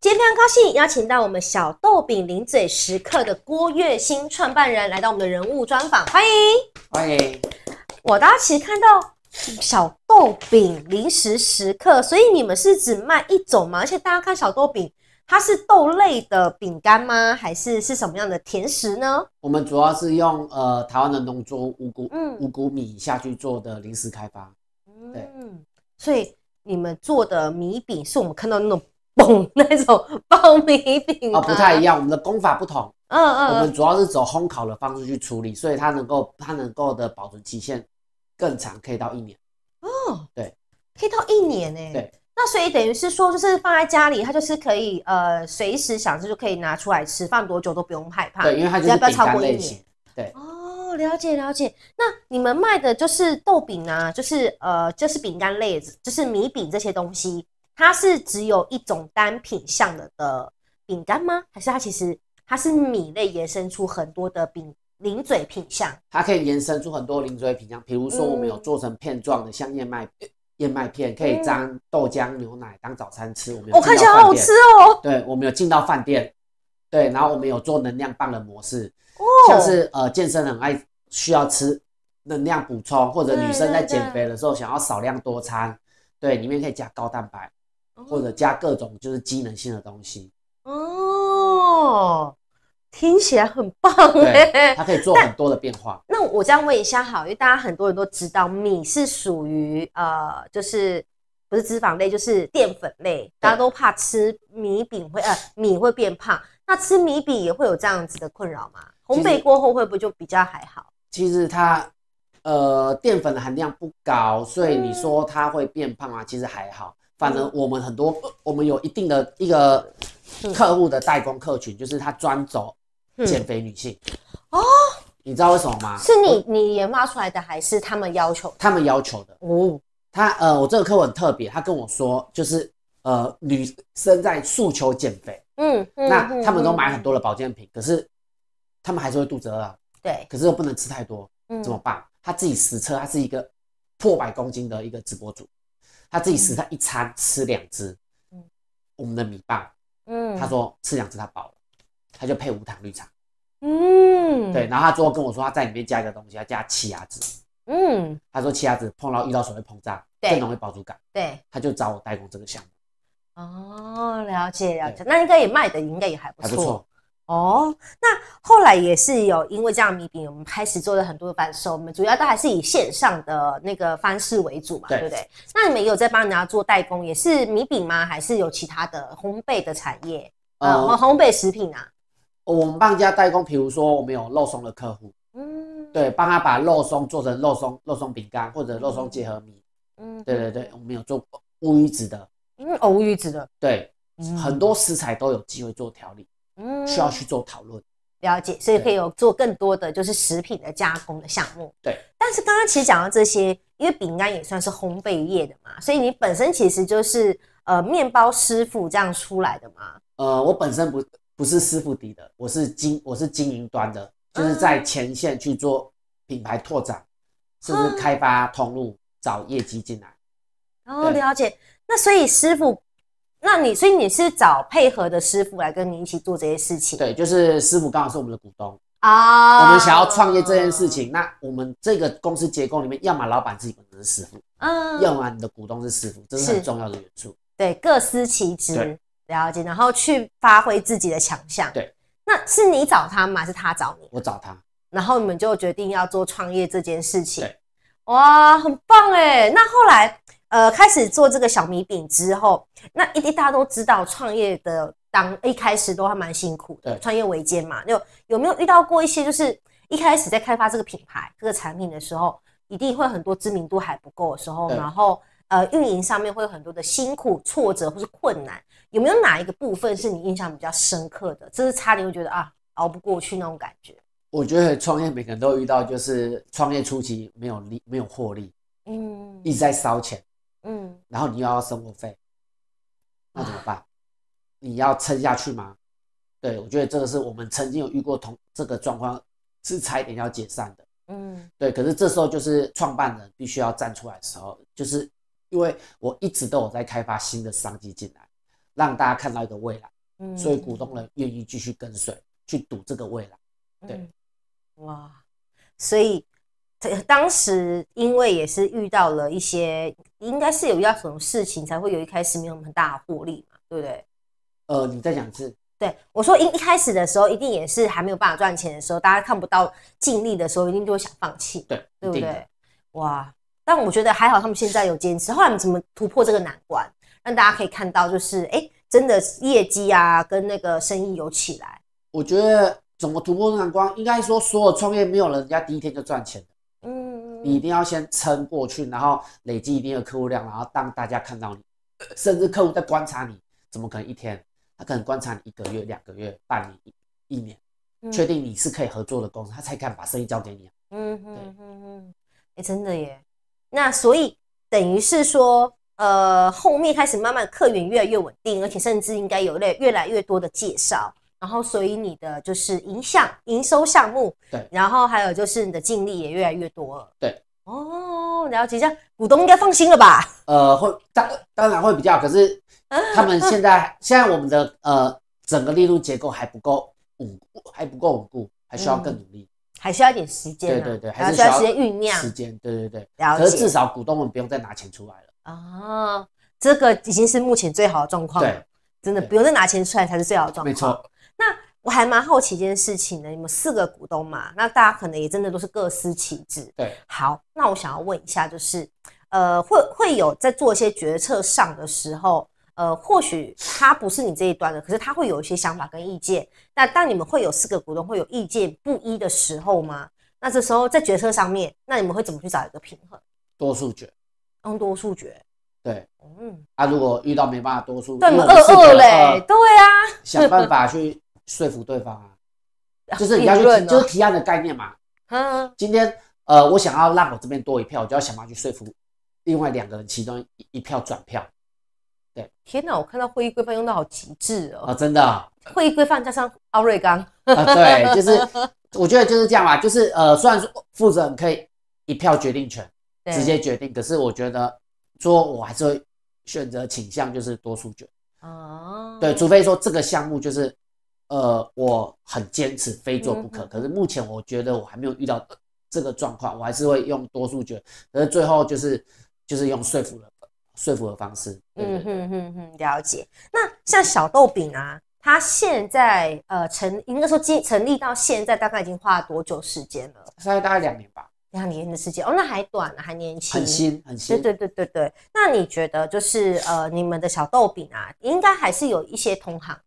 今天非常高兴邀请到我们小豆饼零嘴时刻的郭月新创办人来到我们的人物专访，欢迎欢迎。我大家其实看到小豆饼零食时刻，所以你们是只卖一种吗？而且大家看小豆饼，它是豆类的饼干吗？还是是什么样的甜食呢？我们主要是用呃台湾的农作五谷，嗯，五谷米下去做的零食开发，嗯，所以你们做的米饼是我们看到那种。那种爆米饼啊，不太一样，我们的功法不同。嗯嗯，我们主要是走烘烤的方式去处理，所以它能够它能够的保存期限更长，可以到一年。哦，对，可以到一年呢。对，那所以等于是说，就是放在家里，它就是可以呃随时想吃就可以拿出来吃，放多久都不用害怕。对，因为它就是过一年。对。哦，了解了解。那你们卖的就是豆饼啊，就是呃就是饼干类，就是米饼这些东西。它是只有一种单品项的饼干吗？还是它其实它是米类延伸出很多的饼零嘴品项？它可以延伸出很多零嘴品项，比如说我们有做成片状的，像燕麦燕麦片，可以沾豆浆、牛奶当早餐吃。我们有好好吃哦。对，我们有进到饭店，对，然后我们有做能量棒的模式，像是呃健身很爱需要吃能量补充，或者女生在减肥的时候想要少量多餐，对，里面可以加高蛋白。或者加各种就是机能性的东西哦，听起来很棒哎，它可以做很多的变化。那我这样问一下好，因为大家很多人都知道米是属于呃，就是不是脂肪类，就是淀粉类，大家都怕吃米饼会呃米会变胖。那吃米饼也会有这样子的困扰吗？烘焙过后会不会就比较还好？其实它呃淀粉的含量不高，所以你说它会变胖啊，其实还好。反正我们很多，我们有一定的一个客户的代工客群，就是他专走减肥女性。哦，你知道为什么吗？是你你研发出来的，还是他们要求？他们要求的。哦，他呃，我这个客户很特别，他跟我说，就是呃，女生在诉求减肥。嗯，那他们都买很多的保健品，可是他们还是会肚子饿。对。可是又不能吃太多，怎么办？他自己实测，他是一个破百公斤的一个直播主。他自己吃，他一餐吃两只，嗯，我们的米棒，嗯，他说吃两只他饱了，他就配无糖绿茶，嗯，对，然后他最后跟我说他在里面加一个东西，他加奇亚籽，嗯，他说奇亚籽碰到遇到水会膨胀，对，更容易爆出感，对，他就找我代工这个项目，哦，了解了解，那应该也卖的，应该也还不错。哦，那后来也是有因为这样米饼，我们开始做了很多的版售，我们主要都还是以线上的那个方式为主嘛，对不对？那你们有在帮人家做代工，也是米饼吗？还是有其他的烘焙的产业？呃，烘焙食品啊，我们帮人家代工，比如说我们有肉松的客户，嗯，对，帮他把肉松做成肉松肉松饼干或者肉松结合米，嗯，对对对，我们有做乌鱼子的，嗯，哦，乌鱼子的，对，很多食材都有机会做调理。嗯，需要去做讨论，了解，所以可以有做更多的就是食品的加工的项目。对，但是刚刚其实讲到这些，因为饼干也算是烘焙业的嘛，所以你本身其实就是呃面包师傅这样出来的嘛？呃，我本身不不是师傅底的，我是经我是经营端的，就是在前线去做品牌拓展，甚至开发通路，找业绩进来。哦，了解。那所以师傅。那你所以你是找配合的师傅来跟你一起做这些事情，对，就是师傅刚好是我们的股东啊。我们想要创业这件事情，那我们这个公司结构里面，要么老板自己本身是师傅，嗯，要么你的股东是师傅，这是很重要的元素。对，各司其职了解，然后去发挥自己的强项。对，那是你找他嘛，是他找我，我找他，然后你们就决定要做创业这件事情。哇，很棒哎！那后来。呃，开始做这个小米饼之后，那一定大家都知道，创业的当一开始都还蛮辛苦的，创业维艰嘛。就有没有遇到过一些，就是一开始在开发这个品牌、这个产品的时候，一定会很多知名度还不够的时候，然后呃，运营上面会有很多的辛苦、挫折或是困难。有没有哪一个部分是你印象比较深刻的？就是差点会觉得啊，熬不过去那种感觉？我觉得创业每个人都遇到，就是创业初期没有利、没有获利，嗯，一直在烧钱。嗯，然后你又要生活费，那怎么办？你要撑下去吗？对我觉得这个是我们曾经有遇过同这个状况，是差一点要解散的。嗯，对。可是这时候就是创办人必须要站出来的时候，就是因为我一直都有在开发新的商机进来，让大家看到一个未来，所以股东人愿意继续跟随去赌这个未来。对，哇，所以。当时因为也是遇到了一些，应该是有遇到什么事情，才会有一开始没有很大的获利嘛，对不对？呃，你在讲次。对，我说一一开始的时候，一定也是还没有办法赚钱的时候，大家看不到尽力的时候，一定就会想放弃，对，对不对？哇，但我觉得还好，他们现在有坚持。后来怎么突破这个难关，让大家可以看到，就是哎，真的业绩啊，跟那个生意有起来。我觉得怎么突破难关，应该说所有创业没有人家第一天就赚钱。你一定要先撑过去，然后累积一定的客户量，然后当大家看到你，甚至客户在观察你，怎么可能一天？他可能观察你一个月、两个月、半年、一年，确定你是可以合作的公司，他才敢把生意交给你。嗯哼嗯哼，哎，真的耶。那所以等于是说，呃，后面开始慢慢客源越来越稳定，而且甚至应该有越来越多的介绍。然后，所以你的就是盈项、营收项目，对，然后还有就是你的净利也越来越多了，对，哦，了解一下，股东应该放心了吧？呃，会当当然会比较，可是他们现在 现在我们的呃整个利润结构还不够稳固，还不够稳固，还需要更努力，还需要一点时间，对对对，还需要时间酝酿，时间，对对对，可是至少股东们不用再拿钱出来了哦，这个已经是目前最好的状况了，真的不用再拿钱出来才是最好的状况。没错。那我还蛮好奇一件事情的，你们四个股东嘛，那大家可能也真的都是各司其职。对，好，那我想要问一下，就是，呃，会会有在做一些决策上的时候，呃，或许他不是你这一端的，可是他会有一些想法跟意见。那当你们会有四个股东会有意见不一的时候吗？那这时候在决策上面，那你们会怎么去找一个平衡？多数决，用多数决。对，嗯，他如果遇到没办法多数，二二嘞，对啊，想办法去。说服对方啊，就是你要去，就是提案的概念嘛。嗯。今天呃，我想要让我这边多一票，我就要想办法去说服另外两个人，其中一票转票。对，天哪，我看到会议规范用到好极致哦。啊，真的。会议规范加上奥瑞刚。啊，对，就是我觉得就是这样吧，就是呃，虽然说负责人可以一票决定权，直接决定，可是我觉得说我还是会选择倾向就是多数决。哦。对，除非说这个项目就是。呃，我很坚持，非做不可。可是目前我觉得我还没有遇到这个状况，我还是会用多数决。可是最后就是就是用说服的说服的方式。嗯哼哼哼，了解。那像小豆饼啊，它现在呃成应该说基成立到现在，大概已经花了多久时间了？大概两年吧，两年的时间。哦，那还短呢，还年轻，很新很新。对对对对对。那你觉得就是呃，你们的小豆饼啊，应该还是有一些同行。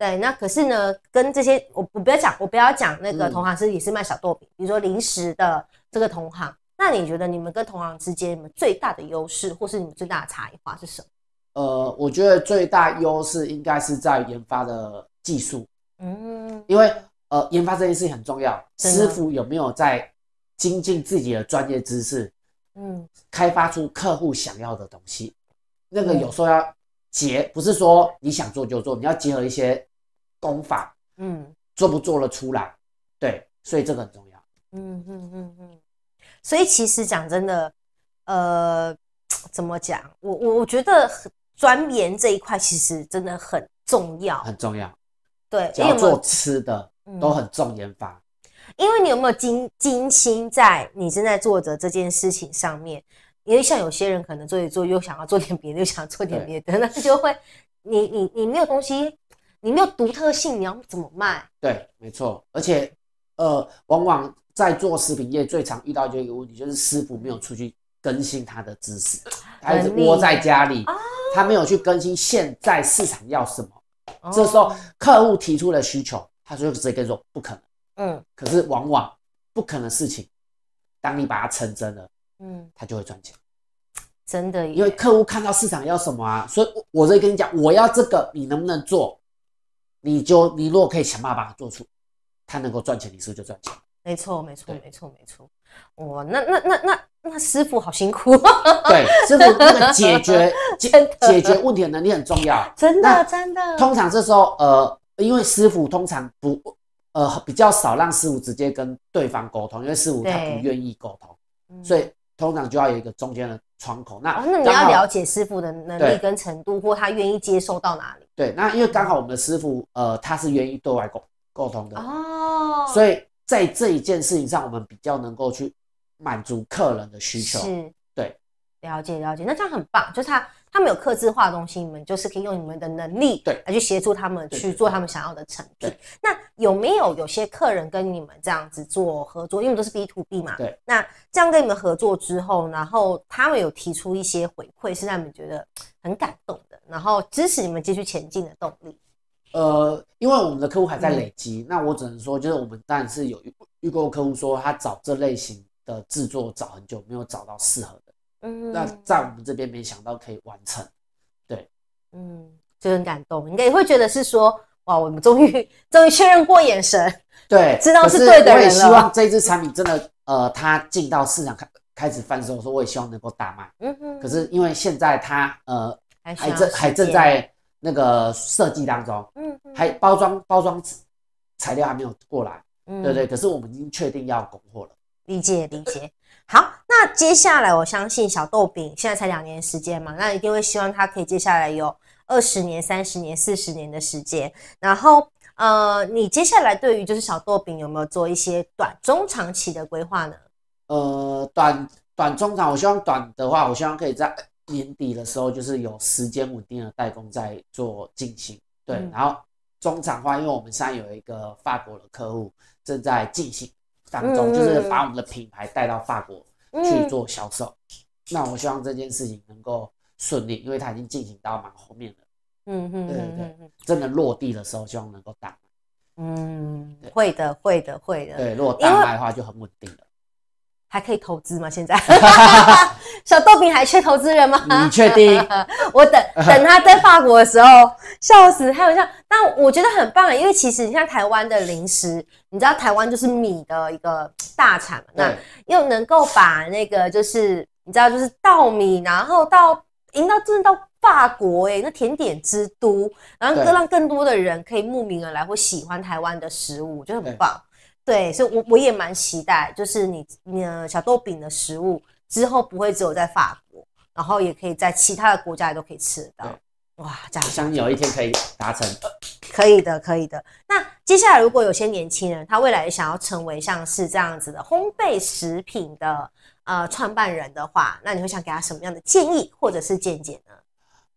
对，那可是呢，跟这些我我不要讲，我不要讲那个同行是也是卖小豆饼，比如说零食的这个同行，那你觉得你们跟同行之间你们最大的优势，或是你们最大的差异化是什么？呃，我觉得最大优势应该是在研发的技术，嗯，因为呃研发这件事很重要，师傅有没有在精进自己的专业知识，嗯，开发出客户想要的东西，那个有时候要结，不是说你想做就做，你要结合一些。功法，嗯，做不做了出来，对，所以这个很重要，嗯嗯嗯嗯，所以其实讲真的，呃，怎么讲，我我我觉得钻研这一块其实真的很重要，很重要，对，做吃的都很重研发，因为你有没有精精心在你正在做的这件事情上面，因为像有些人可能做一做又想要做点别的，又想做点别的，那就会你你你没有东西。你没有独特性，你要怎么卖？对，没错。而且，呃，往往在做食品业最常遇到就一个问题，就是师傅没有出去更新他的知识，他一直窝在家里，他没有去更新现在市场要什么。这时候客户提出了需求，他就直接跟说不可能。嗯。可是往往不可能事情，当你把它成真了，嗯，他就会赚钱。真的，因为客户看到市场要什么啊，所以我我在跟你讲，我要这个，你能不能做？你就你如果可以想办法做出，他能够赚钱，你是不是就赚钱？没错，没错，没错，没错。哇，那那那那那师傅好辛苦。对，师傅 那个解决解解决问题的能力很重要。真的，真的。通常这时候，呃，因为师傅通常不呃比较少让师傅直接跟对方沟通，因为师傅他不愿意沟通，所以通常就要有一个中间人。窗口那那你要了解师傅的能力跟程度，或他愿意接受到哪里。对，那因为刚好我们的师傅呃，他是愿意对外沟沟通的哦，所以在这一件事情上，我们比较能够去满足客人的需求。是，对，了解了解，那这样很棒，就是他。他们有刻字化的东西，你们就是可以用你们的能力来去协助他们去做他们想要的成品。那有没有有些客人跟你们这样子做合作？因为都是 B to B 嘛。对。那这样跟你们合作之后，然后他们有提出一些回馈，是让你们觉得很感动的，然后支持你们继续前进的动力。呃，因为我们的客户还在累积，那我只能说，就是我们当然是有预购客户说他找这类型的制作找很久，没有找到适合的。嗯，那在我们这边没想到可以完成，对，嗯，就很感动，应该也会觉得是说，哇，我们终于 终于确认过眼神，对，知道是对的人了。我也希望这支产品真的，呃，它进到市场开开始贩售的时候，我也希望能够大卖。嗯嗯。可是因为现在它呃还正还正在那个设计当中，嗯，还包装包装材料还没有过来，对不对？可是我们已经确定要供货了，理解理解。好，那接下来我相信小豆饼现在才两年时间嘛，那一定会希望它可以接下来有二十年、三十年、四十年的时间。然后，呃，你接下来对于就是小豆饼有没有做一些短、中、长期的规划呢？呃，短短中长，我希望短的话，我希望可以在年底的时候就是有时间稳定的代工在做进行。对，然后中长话，因为我们现在有一个法国的客户正在进行。当中就是把我们的品牌带到法国去做销售，那我希望这件事情能够顺利，因为它已经进行到蛮后面了。嗯嗯，对对对，真的落地的时候希望能够大嗯，会的会的会的，对，如果大卖的话就很稳定了，还可以投资吗？现在。小豆饼还缺投资人吗？你确定？我等等他在法国的时候，笑死！他好像，但我觉得很棒啊，因为其实你像台湾的零食，你知道台湾就是米的一个大产嘛，那又能够把那个就是你知道就是稻米，然后到引到真的到法国哎，那甜点之都，然后更让更多的人可以慕名而来或喜欢台湾的食物，就得很棒。对，所以，我我也蛮期待，就是你你的小豆饼的食物。之后不会只有在法国，然后也可以在其他的国家也都可以吃得到。哇，这相信有一天可以达成，可以的，可以的。那接下来，如果有些年轻人他未来想要成为像是这样子的烘焙食品的呃创办人的话，那你会想给他什么样的建议或者是见解呢？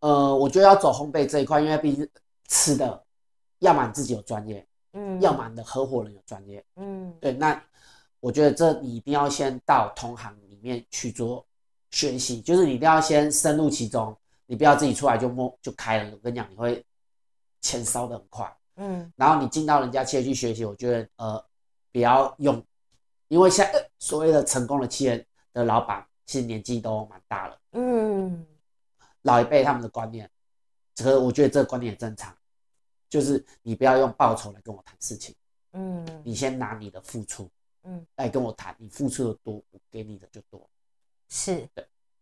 呃，我觉得要走烘焙这一块，因为毕竟吃的，要么你自己有专业，嗯，要么你的合伙人有专业，嗯，对。那我觉得这你一定要先到同行。里面去做学习，就是你一定要先深入其中，你不要自己出来就摸就开了。我跟你讲，你会钱烧的很快。嗯，然后你进到人家企业去学习，我觉得呃比较用，因为像所谓的成功的企业的老板，其实年纪都蛮大了。嗯，老一辈他们的观念，这我觉得这观念也正常，就是你不要用报酬来跟我谈事情。嗯，你先拿你的付出。嗯，来跟我谈，你付出的多，我给你的就多。是，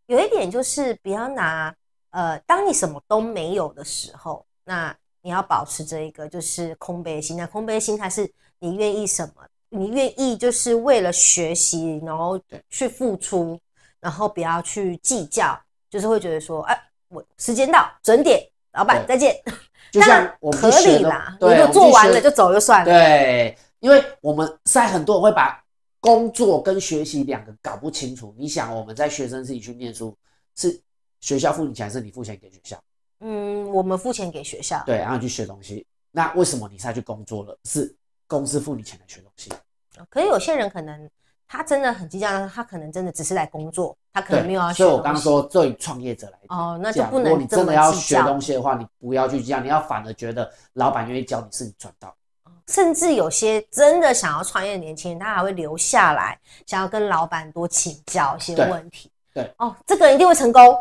有一点就是不要拿，呃，当你什么都没有的时候，那你要保持着一个就是空杯心态。空杯心态是你愿意什么，你愿意就是为了学习，然后去付出，然后不要去计较，就是会觉得说，哎，我时间到，准点，老板再见。就像我们合理啦，我们做完了就走就算了。对。因为我们在很多人会把工作跟学习两个搞不清楚。你想我们在学生自己去念书，是学校付你钱，还是你付钱给学校？嗯，我们付钱给学校。对，然后去学东西。那为什么你现在去工作了，是公司付你钱来学东西？可是有些人可能他真的很激这他可能真的只是来工作，他可能没有。所以我刚刚说，对创业者来讲，哦，那就不能如果你真的要学东西的话，你不要去这样，你要反而觉得老板愿意教你是你赚到。甚至有些真的想要创业的年轻人，他还会留下来，想要跟老板多请教一些问题。对哦，这个一定会成功，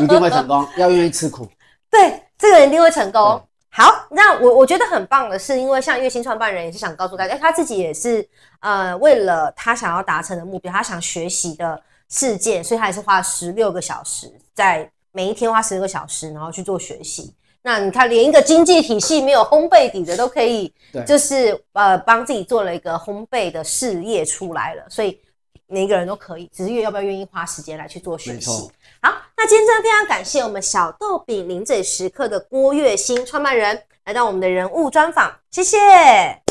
一定会成功，要愿意吃苦。对，这个一定会成功。好，那我我觉得很棒的是，因为像月薪创办人也是想告诉大家，他自己也是呃，为了他想要达成的目标，他想学习的事件，所以他也是花十六个小时，在每一天花十六个小时，然后去做学习。那你看，连一个经济体系没有烘焙底的都可以，就是呃，帮自己做了一个烘焙的事业出来了，所以每一个人都可以，只是要要不要愿意花时间来去做学习。好，那今天真的非常感谢我们小豆饼零嘴时刻的郭月星创办人来到我们的人物专访，谢谢。